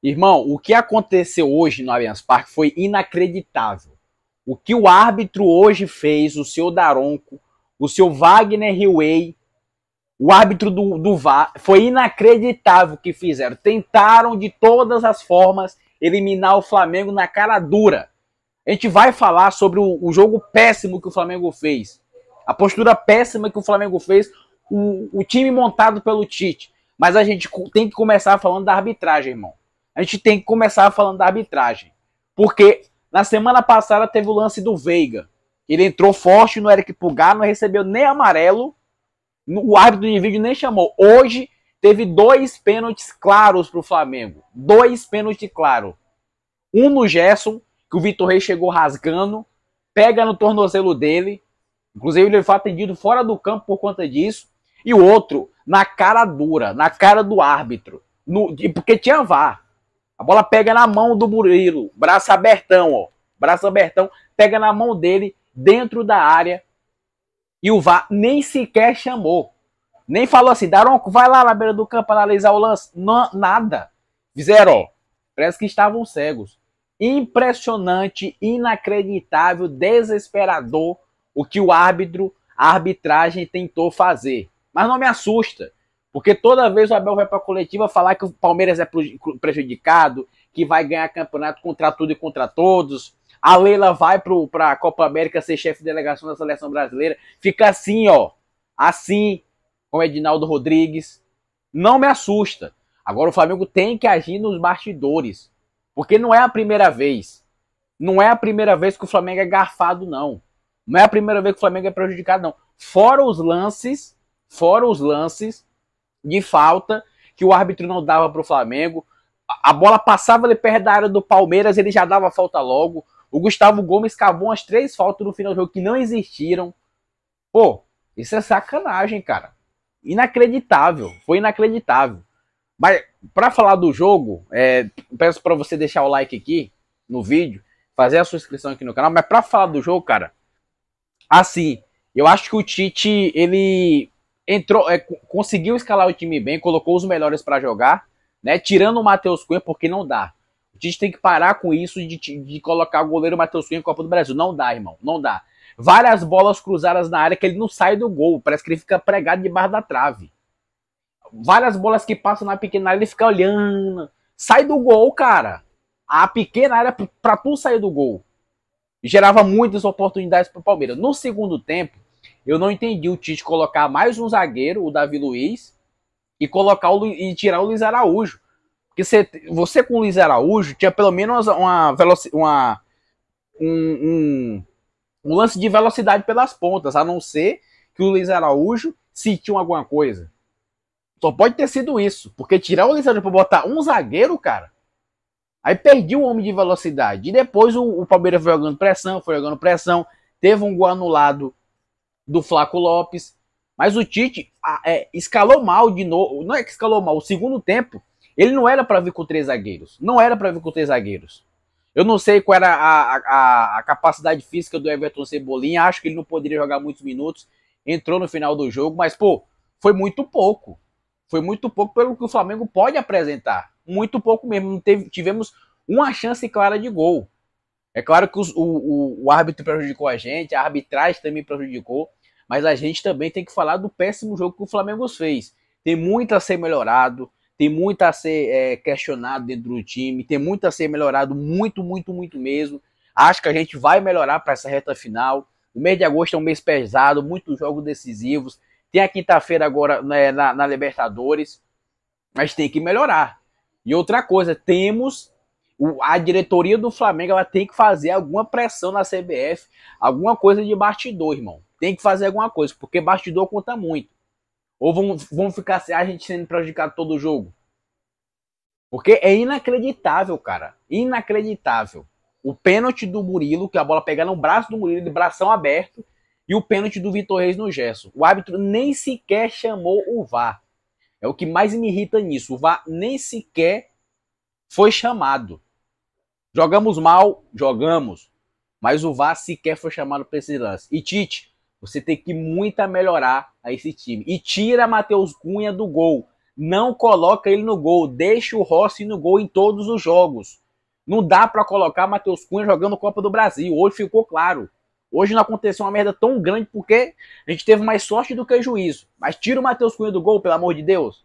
Irmão, o que aconteceu hoje no Allianz Parque foi inacreditável. O que o árbitro hoje fez, o seu Daronco, o seu Wagner Rui, o árbitro do, do VAR, foi inacreditável o que fizeram. Tentaram de todas as formas eliminar o Flamengo na cara dura. A gente vai falar sobre o, o jogo péssimo que o Flamengo fez. A postura péssima que o Flamengo fez, o, o time montado pelo Tite. Mas a gente tem que começar falando da arbitragem, irmão a gente tem que começar falando da arbitragem. Porque na semana passada teve o lance do Veiga. Ele entrou forte no Eric Pulgar, não recebeu nem amarelo. O árbitro de vídeo nem chamou. Hoje teve dois pênaltis claros para o Flamengo. Dois pênaltis claros. Um no Gerson, que o Vitor Rey chegou rasgando, pega no tornozelo dele. Inclusive, ele foi atendido fora do campo por conta disso. E o outro, na cara dura, na cara do árbitro. No, porque tinha VAR. A bola pega na mão do Murilo, braço abertão, ó. Braço abertão, pega na mão dele, dentro da área. E o VAR nem sequer chamou. Nem falou assim, Daronco, vai lá na beira do campo analisar o lance. Não, nada. Fizeram, ó. Parece que estavam cegos. Impressionante, inacreditável, desesperador o que o árbitro, a arbitragem tentou fazer. Mas não me assusta. Porque toda vez o Abel vai para a coletiva falar que o Palmeiras é prejudicado, que vai ganhar campeonato contra tudo e contra todos. A Leila vai para a Copa América ser chefe de delegação da seleção brasileira. Fica assim, ó. Assim, com o Edinaldo Rodrigues. Não me assusta. Agora o Flamengo tem que agir nos bastidores. Porque não é a primeira vez. Não é a primeira vez que o Flamengo é garfado, não. Não é a primeira vez que o Flamengo é prejudicado, não. Fora os lances, fora os lances de falta que o árbitro não dava para o Flamengo. A bola passava ali perto da área do Palmeiras, ele já dava falta logo. O Gustavo Gomes cavou umas três faltas no final do jogo que não existiram. Pô, isso é sacanagem, cara. Inacreditável. Foi inacreditável. Mas para falar do jogo, é, peço para você deixar o like aqui no vídeo, fazer a sua inscrição aqui no canal. Mas para falar do jogo, cara, assim, eu acho que o Tite ele entrou, é, conseguiu escalar o time bem, colocou os melhores para jogar, né? Tirando o Matheus Cunha, porque não dá. A gente tem que parar com isso de, de colocar o goleiro Matheus Cunha em Copa do Brasil. Não dá, irmão, não dá. Várias bolas cruzadas na área que ele não sai do gol, parece que ele fica pregado debaixo da trave. Várias bolas que passam na pequena área, ele fica olhando. Sai do gol, cara. A pequena área para tu sair do gol. Gerava muitas oportunidades para o Palmeiras. No segundo tempo, eu não entendi o Tite colocar mais um zagueiro, o Davi Luiz, e colocar o, e tirar o Luiz Araújo. Porque você, você com o Luiz Araújo tinha pelo menos uma, uma um, um, um, lance de velocidade pelas pontas, a não ser que o Luiz Araújo sentiu alguma coisa. Só pode ter sido isso, porque tirar o Luiz Araújo para botar um zagueiro, cara, aí perdi o homem de velocidade. E depois o, o Palmeiras foi jogando pressão, foi jogando pressão, teve um gol anulado do Flaco Lopes. Mas o Tite é, escalou mal de novo. Não é que escalou mal. O segundo tempo, ele não era para vir com três zagueiros. Não era para vir com três zagueiros. Eu não sei qual era a, a, a, capacidade física do Everton Cebolinha. Acho que ele não poderia jogar muitos minutos. Entrou no final do jogo, mas, pô, foi muito pouco. Foi muito pouco pelo que o Flamengo pode apresentar. Muito pouco mesmo. Teve, tivemos uma chance clara de gol. É claro que os, o, o, o árbitro prejudicou a gente, a arbitragem também prejudicou mas a gente também tem que falar do péssimo jogo que o Flamengo fez. Tem muito a ser melhorado, tem muito a ser é, questionado dentro do time, tem muito a ser melhorado, muito, muito, muito mesmo. Acho que a gente vai melhorar para essa reta final. O mês de agosto é um mês pesado, muitos jogos decisivos. Tem a quinta-feira agora né, na, na Libertadores, mas tem que melhorar. E outra coisa, temos a diretoria do Flamengo ela tem que fazer alguma pressão na CBF, alguma coisa de bastidor, irmão tem que fazer alguma coisa, porque bastidor conta muito. Ou vão, vão ficar a gente sendo prejudicado todo o jogo. Porque é inacreditável, cara. Inacreditável. O pênalti do Murilo, que a bola pega no braço do Murilo, de bração aberto, e o pênalti do Vitor Reis no Gerson. O árbitro nem sequer chamou o VAR. É o que mais me irrita nisso. O VAR nem sequer foi chamado. Jogamos mal, jogamos. Mas o VAR sequer foi chamado para esse lance. E Tite, você tem que muito melhorar a esse time. E tira Matheus Cunha do gol. Não coloca ele no gol. Deixa o Rossi no gol em todos os jogos. Não dá para colocar Matheus Cunha jogando Copa do Brasil. Hoje ficou claro. Hoje não aconteceu uma merda tão grande porque a gente teve mais sorte do que juízo. Mas tira o Matheus Cunha do gol, pelo amor de Deus.